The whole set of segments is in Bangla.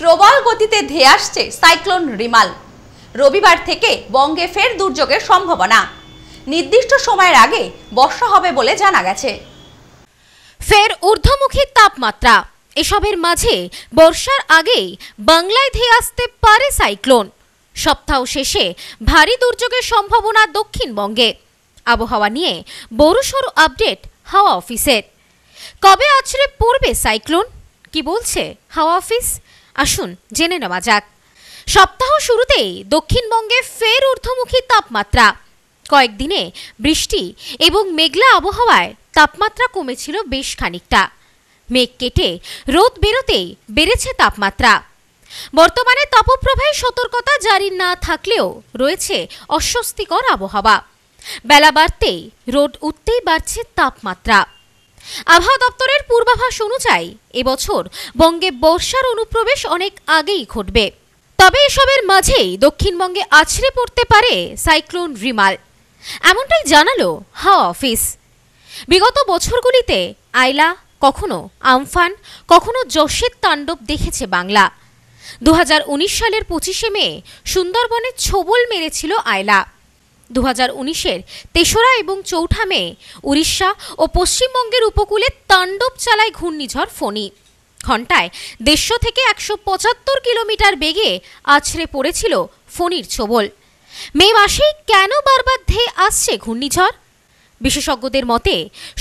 প্রবল গতিতে ধেয়ে আসছে সাইক্লোন রিমাল রবিবার থেকে বঙ্গে ফের দুর্যোগের সম্ভাবনা নির্দিষ্ট সময়ের আগে বর্ষা হবে বলে জানা গেছে ফের ঊর্ধ্বমুখী তাপমাত্রা এসবের মাঝে বর্ষার আগেই বাংলায় ধেয়ে আসতে পারে সাইক্লোন সপ্তাহ শেষে ভারী দুর্যোগের সম্ভাবনা দক্ষিণবঙ্গে আবহাওয়া নিয়ে বড়সড় আপডেট হাওয়া অফিসের কবে আছড়ে পড়বে সাইক্লোন কি বলছে হাওয়া অফিস আসুন জেনে নেওয়া যাক সপ্তাহ শুরুতেই দক্ষিণবঙ্গে ফের ঊর্ধ্বমুখী তাপমাত্রা কয়েকদিনে বৃষ্টি এবং মেঘলা আবহাওয়ায় তাপমাত্রা কমেছিল বেশ খানিকটা মেঘ কেটে রোদ বেরোতেই বেড়েছে তাপমাত্রা বর্তমানে তাপপ্রবাহে সতর্কতা জারি না থাকলেও রয়েছে অস্বস্তিকর আবহাওয়া বেলা বাড়তেই রোদ উঠতেই বাড়ছে তাপমাত্রা আবহাওয়া দপ্তরের পূর্বাভাস অনুযায়ী এবছর বঙ্গে বর্ষার অনুপ্রবেশ অনেক আগেই ঘটবে তবে এসবের মাঝেই দক্ষিণবঙ্গে আছড়ে পড়তে পারে সাইক্লোন রিমাল এমনটাই জানালো হাওয়া অফিস বিগত বছরগুলিতে আইলা কখনো আমফান কখনো যশের তাণ্ডব দেখেছে বাংলা দু সালের পঁচিশে মে সুন্দরবনে ছবল মেরেছিল আয়লা দু হাজার উনিশের তেসরা এবং চৌঠা মে উড়িষ্যা ও পশ্চিমবঙ্গের উপকূলে তাণ্ডব চালায় ঘূর্ণিঝড় ফণি ঘন্টায় দেড়শো থেকে একশো পঁচাত্তর কিলোমিটার বেগে আছড়ে পড়েছিল ফণির ছোবল মে মাসেই কেন বারবার ধেয়ে আসছে ঘূর্ণিঝড় বিশেষজ্ঞদের মতে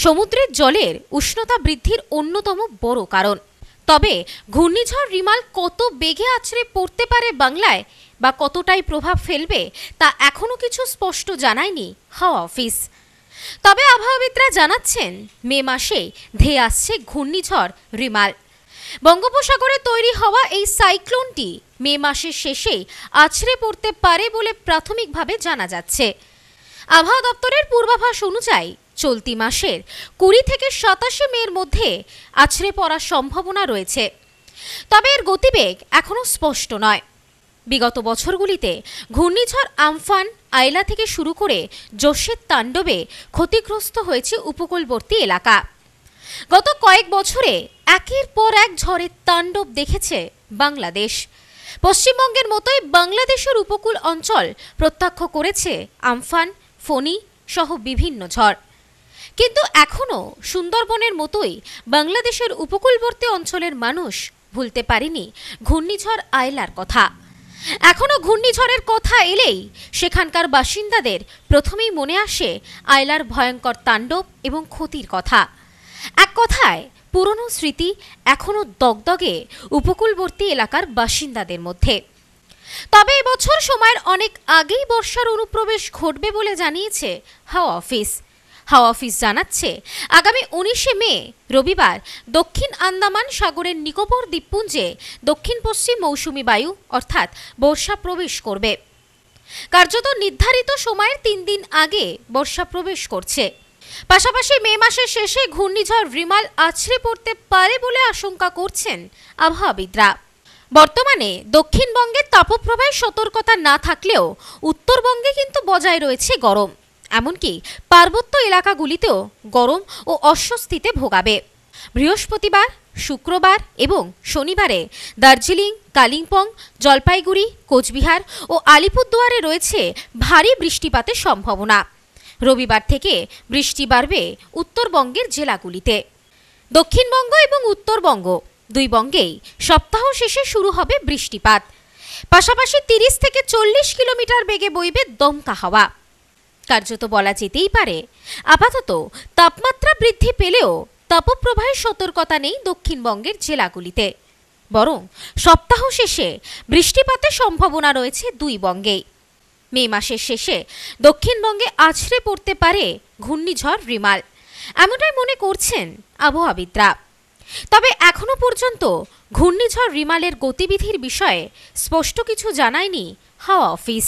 সমুদ্রের জলের উষ্ণতা বৃদ্ধির অন্যতম বড় কারণ তবে ঘূর্ণিঝড় রিমাল কত বেগে আছড়ে পড়তে পারে বাংলায় বা কতটাই প্রভাব ফেলবে তা এখনও কিছু স্পষ্ট জানায়নি হাওয়া অফিস তবে আবহাওয়াবিদরা জানাচ্ছেন মে মাসে ধেয়ে আসছে ঘূর্ণিঝড় রিমাল বঙ্গোপসাগরে তৈরি হওয়া এই সাইক্লোনটি মে মাসের শেষেই আছড়ে পড়তে পারে বলে প্রাথমিকভাবে জানা যাচ্ছে আবহাওয়া দপ্তরের পূর্বাভাস অনুযায়ী চলতি মাসের কুড়ি থেকে সাতাশে মের মধ্যে আছড়ে পড়ার সম্ভাবনা রয়েছে তবে এর গতিবেগ এখনও স্পষ্ট নয় বিগত বছরগুলিতে ঘূর্ণিঝড় আমফান আয়লা থেকে শুরু করে জোশের তাণ্ডবে ক্ষতিগ্রস্ত হয়েছে উপকূলবর্তী এলাকা গত কয়েক বছরে একের পর এক ঝড়ের তাণ্ডব দেখেছে বাংলাদেশ পশ্চিমবঙ্গের মতোই বাংলাদেশের উপকূল অঞ্চল প্রত্যক্ষ করেছে আমফান ফণি সহ বিভিন্ন ঝড় কিন্তু এখনও সুন্দরবনের মতোই বাংলাদেশের উপকূলবর্তী অঞ্চলের মানুষ ভুলতে পারেনি ঘূর্ণিঝড় আয়লার কথা এখনও ঘূর্ণিঝড়ের কথা এলেই সেখানকার বাসিন্দাদের প্রথমেই মনে আসে আয়লার ভয়ঙ্কর তাণ্ডব এবং ক্ষতির কথা এক কথায় পুরনো স্মৃতি এখনও দগদগে উপকূলবর্তী এলাকার বাসিন্দাদের মধ্যে তবে এবছর সময়ের অনেক আগেই বর্ষার অনুপ্রবেশ ঘটবে বলে জানিয়েছে হাওয়া অফিস হাওয়া অফিস জানাচ্ছে আগামী উনিশে মে রবিবার দক্ষিণ আন্দামান সাগরের নিকোবর দ্বীপপুঞ্জে দক্ষিণ পশ্চিম মৌসুমি বায়ু অর্থাৎ বর্ষা প্রবেশ করবে কার্যত নির্ধারিত সময়ের তিন দিন আগে বর্ষা প্রবেশ করছে পাশাপাশি মে মাসের শেষে ঘূর্ণিঝড় রিমাল আছড়ে পড়তে পারে বলে আশঙ্কা করছেন আবহাওয়াবিদরা বর্তমানে দক্ষিণবঙ্গের তাপপ্রবাহে সতর্কতা না থাকলেও উত্তরবঙ্গে কিন্তু বজায় রয়েছে গরম এমনকি পার্বত্য এলাকাগুলিতেও গরম ও অস্বস্তিতে ভোগাবে বৃহস্পতিবার শুক্রবার এবং শনিবারে দার্জিলিং কালিম্পং জলপাইগুড়ি কোচবিহার ও আলিপুরদুয়ারে রয়েছে ভারী বৃষ্টিপাতের সম্ভাবনা রবিবার থেকে বৃষ্টি বাড়বে উত্তরবঙ্গের জেলাগুলিতে দক্ষিণবঙ্গ এবং উত্তরবঙ্গ দুই বঙ্গেই সপ্তাহ শেষে শুরু হবে বৃষ্টিপাত পাশাপাশি তিরিশ থেকে চল্লিশ কিলোমিটার বেগে বইবে দমকা হাওয়া কার্যত বলা যেতেই পারে আপাতত তাপমাত্রা বৃদ্ধি পেলেও তাপপ্রবাহের সতর্কতা নেই দক্ষিণবঙ্গের জেলাগুলিতে বরং সপ্তাহ শেষে বৃষ্টিপাতের সম্ভাবনা রয়েছে দুই বঙ্গেই মে মাসের শেষে দক্ষিণবঙ্গে আছড়ে পড়তে পারে ঘূর্ণিঝড় রিমাল এমনটাই মনে করছেন আবহাওয়াবিদরা তবে এখনও পর্যন্ত ঘূর্ণিঝড় রিমালের গতিবিধির বিষয়ে স্পষ্ট কিছু জানায়নি হাওয়া অফিস